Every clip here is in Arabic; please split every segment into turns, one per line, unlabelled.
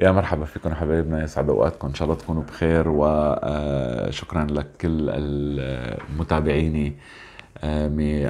يا مرحبا فيكم حبايبنا يسعد اوقاتكم ان شاء الله تكونوا بخير وشكرا آه، لكل المتابعين آه،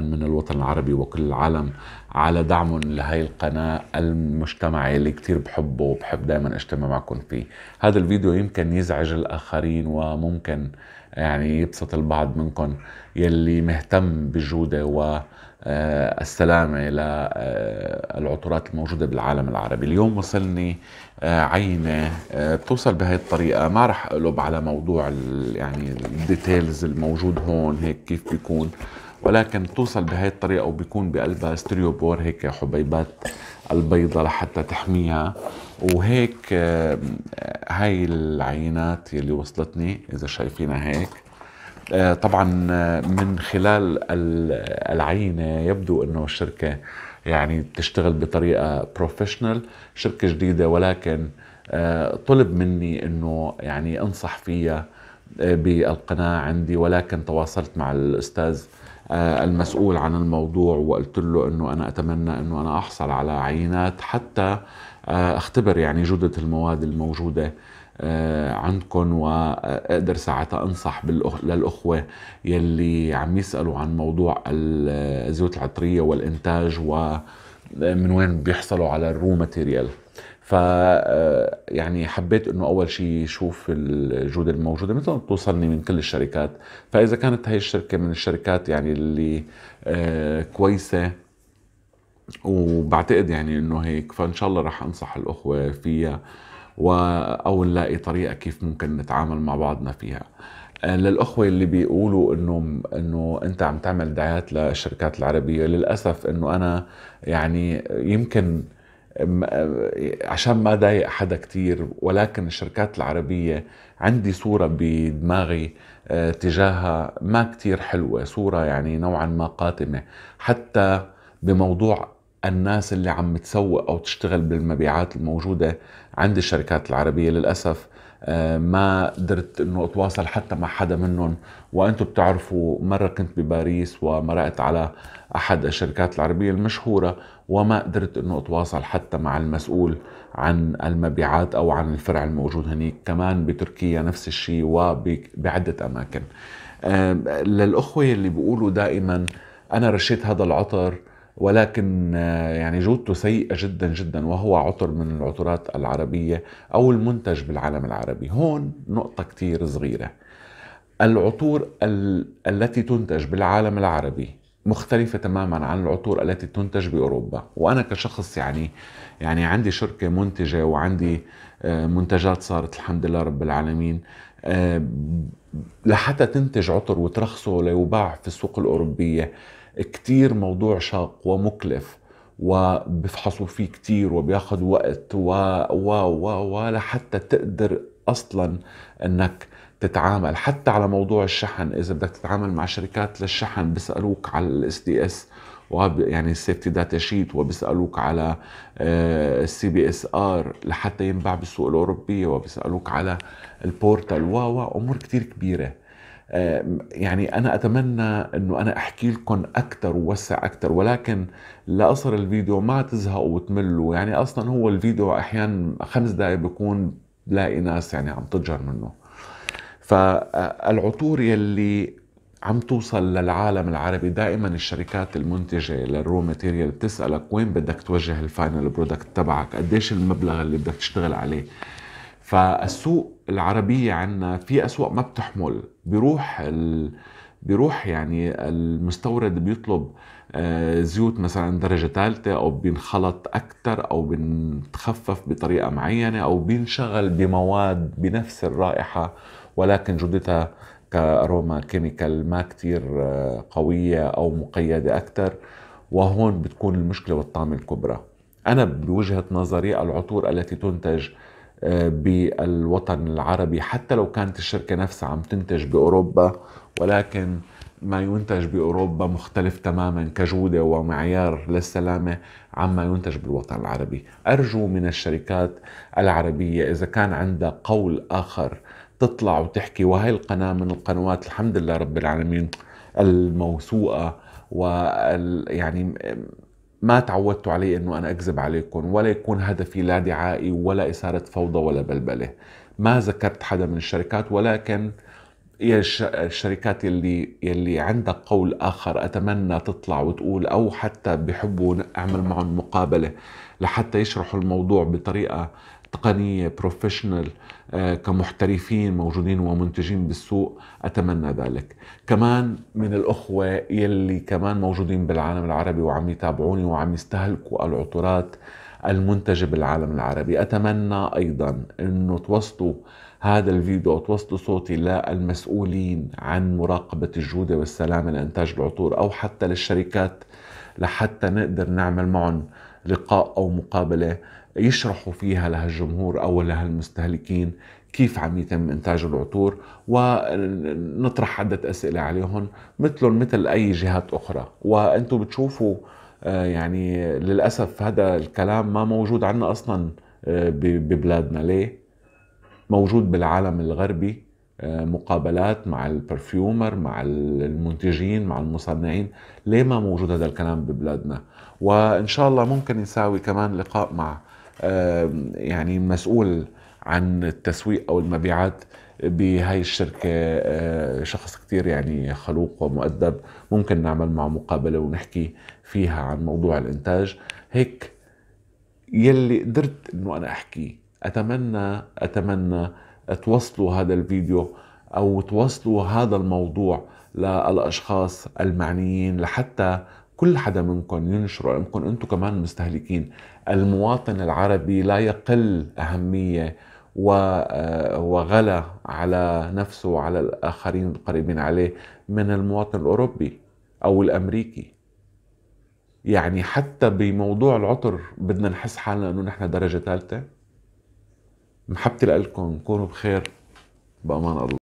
من الوطن العربي وكل العالم على دعمهم لهي القناة المجتمعي اللي كتير بحبه وبحب دايما اجتمع معكم فيه هذا الفيديو يمكن يزعج الآخرين وممكن يعني يبسط البعض منكم يلي مهتم بالجودة والسلامة آه، للعطورات آه، الموجودة بالعالم العربي اليوم وصلني آه، عينة بتوصل بهاي الطريقة ما رح أقلب على موضوع يعني الديتيلز الموجود هون هيك كيف بيكون ولكن توصل بهي الطريقه وبيكون بقلبها ستريو بور هيك حبيبات البيضة لحتى تحميها وهيك آه، هاي العينات يلي وصلتني اذا شايفينها هيك آه، طبعا آه، من خلال العينة يبدو انه الشركة يعني بتشتغل بطريقة بروفيشنال شركة جديدة ولكن طلب مني انه يعني انصح فيها بالقناة عندي ولكن تواصلت مع الاستاذ آه، المسؤول عن الموضوع وقلت له انه انا اتمنى انه انا احصل على عينات حتى آه، اختبر يعني جوده المواد الموجوده آه، عندكم واقدر ساعتها انصح للاخوه يلي عم يسالوا عن موضوع الزيوت العطريه والانتاج ومن وين بيحصلوا على الرو ماتيريال آه، يعني حبيت انه اول شيء شوف الجوده الموجوده مثل ما بتوصلني من كل الشركات فاذا كانت هاي الشركه من الشركات يعني اللي آه، كويسه وبعتقد يعني انه هيك فان شاء الله رح انصح الاخوه فيها و او نلاقي طريقه كيف ممكن نتعامل مع بعضنا فيها آه، للاخوه اللي بيقولوا انه انه انت عم تعمل دعايات للشركات العربيه للاسف انه انا يعني يمكن آه، عشان ما ضايق حدا كتير ولكن الشركات العربية عندي صورة بدماغي آه، تجاهها ما كتير حلوة صورة يعني نوعا ما قاتمة حتى بموضوع الناس اللي عم تسوق أو تشتغل بالمبيعات الموجودة عند الشركات العربية للأسف آه، ما قدرت انه اتواصل حتى مع حدا منهم وانتم بتعرفوا مره كنت بباريس ومرقت على احد الشركات العربيه المشهوره وما قدرت انه اتواصل حتى مع المسؤول عن المبيعات او عن الفرع الموجود هنيك كمان بتركيا نفس الشيء وبعده اماكن آه، للاخوه اللي بيقولوا دائما انا رشيت هذا العطر ولكن آه، يعني جودته سيئة جدا جدا وهو عطر من العطورات العربية أو المنتج بالعالم العربي هون نقطة كتير صغيرة العطور ال التي تنتج بالعالم العربي مختلفة تماما عن العطور التي تنتج بأوروبا وأنا كشخص يعني يعني عندي شركة منتجة وعندي آه، منتجات صارت الحمد لله رب العالمين آه، لحتى تنتج عطر وترخصه ليباع في السوق الأوروبية كتير موضوع شاق ومكلف وبفحصوا فيه كتير وبياخذ وقت و و و و لحتى تقدر اصلا انك تتعامل حتى على موضوع الشحن اذا بدك تتعامل مع شركات للشحن بيسالوك على الاس دي اس يعني السيفتي داتا شيت وبيسالوك على السي بي اس ار لحتى ينباع بالسوق الاوروبيه وبيسالوك على البورتال و امور كتير كبيره آه، يعني أنا أتمنى أنه أنا أحكي لكم أكثر ووسع أكثر ولكن لاصر الفيديو ما تزهقوا وتملوا يعني أصلا هو الفيديو أحيانا خمس دقايق بكون بلاقي ناس يعني عم تتجر منه فالعطور يلي عم توصل للعالم العربي دائما الشركات المنتجة للرو ماتيريال بتسألك وين بدك توجه الفاينل برودكت تبعك قديش المبلغ اللي بدك تشتغل عليه فالسوق العربية عنا في أسواق ما بتحمل بيروح ال... بيروح يعني المستورد بيطلب آه، زيوت مثلا درجة ثالثة أو بينخلط أكثر أو بنتخفف بطريقة معينة أو بينشغل بمواد بنفس الرائحة ولكن جودتها كأروما كيميكال ما كتير آه، قوية أو مقيدة أكثر وهون بتكون المشكلة والطعم الكبرى أنا بوجهة نظري العطور التي تنتج بالوطن العربي حتى لو كانت الشركة نفسها عم تنتج بأوروبا ولكن ما ينتج بأوروبا مختلف تماما كجودة ومعيار للسلامة عما ينتج بالوطن العربي أرجو من الشركات العربية إذا كان عندها قول آخر تطلع وتحكي وهي القناة من القنوات الحمد لله رب العالمين الموثوقة وال يعني ما تعودتوا علي انه انا اكذب عليكم ولا يكون هدفي لا دعائي ولا اثاره فوضى ولا بلبله ما ذكرت حدا من الشركات ولكن يا الشركات يلي يلي عندها قول اخر اتمنى تطلع وتقول او حتى بحبوا اعمل معهم مقابله لحتى يشرحوا الموضوع بطريقه تقنية آه، بروفيشنال كمحترفين موجودين ومنتجين بالسوق أتمنى ذلك كمان من الأخوة يلي كمان موجودين بالعالم العربي وعم يتابعوني وعم يستهلكوا العطورات المنتجة بالعالم العربي أتمنى أيضا أنه توصلوا هذا الفيديو توصلوا صوتي للمسؤولين عن مراقبة الجودة والسلامة لإنتاج العطور أو حتى للشركات لحتى نقدر نعمل معهم لقاء أو مقابلة يشرحوا فيها لهالجمهور أو لهالمستهلكين كيف عم يتم إنتاج العطور ونطرح عدة أسئلة عليهم مثلهم مثل أي جهات أخرى وأنتم بتشوفوا آه، يعني للأسف هذا الكلام ما موجود عنا أصلا آه، ببلادنا ليه؟ موجود بالعالم الغربي آه، مقابلات مع البرفيومر مع المنتجين مع المصنعين ليه ما موجود هذا الكلام ببلادنا وإن شاء الله ممكن نساوي كمان لقاء مع يعني مسؤول عن التسويق او المبيعات بهاي الشركة آه، شخص كثير يعني خلوق ومؤدب ممكن نعمل معه مقابلة ونحكي فيها عن موضوع الإنتاج هيك يلي قدرت إنه أنا أحكيه أتمنى أتمنى توصلوا هذا الفيديو أو توصلوا هذا الموضوع للأشخاص المعنيين لحتى كل حدا منكم ينشروا لانكم يعني انتم كمان مستهلكين المواطن العربي لا يقل اهميه آه، وغلا على نفسه وعلى الاخرين القريبين عليه من المواطن الاوروبي او الامريكي يعني حتى بموضوع العطر بدنا نحس حالنا انه نحن درجه ثالثه محبتي لكم كونوا بخير بامان الله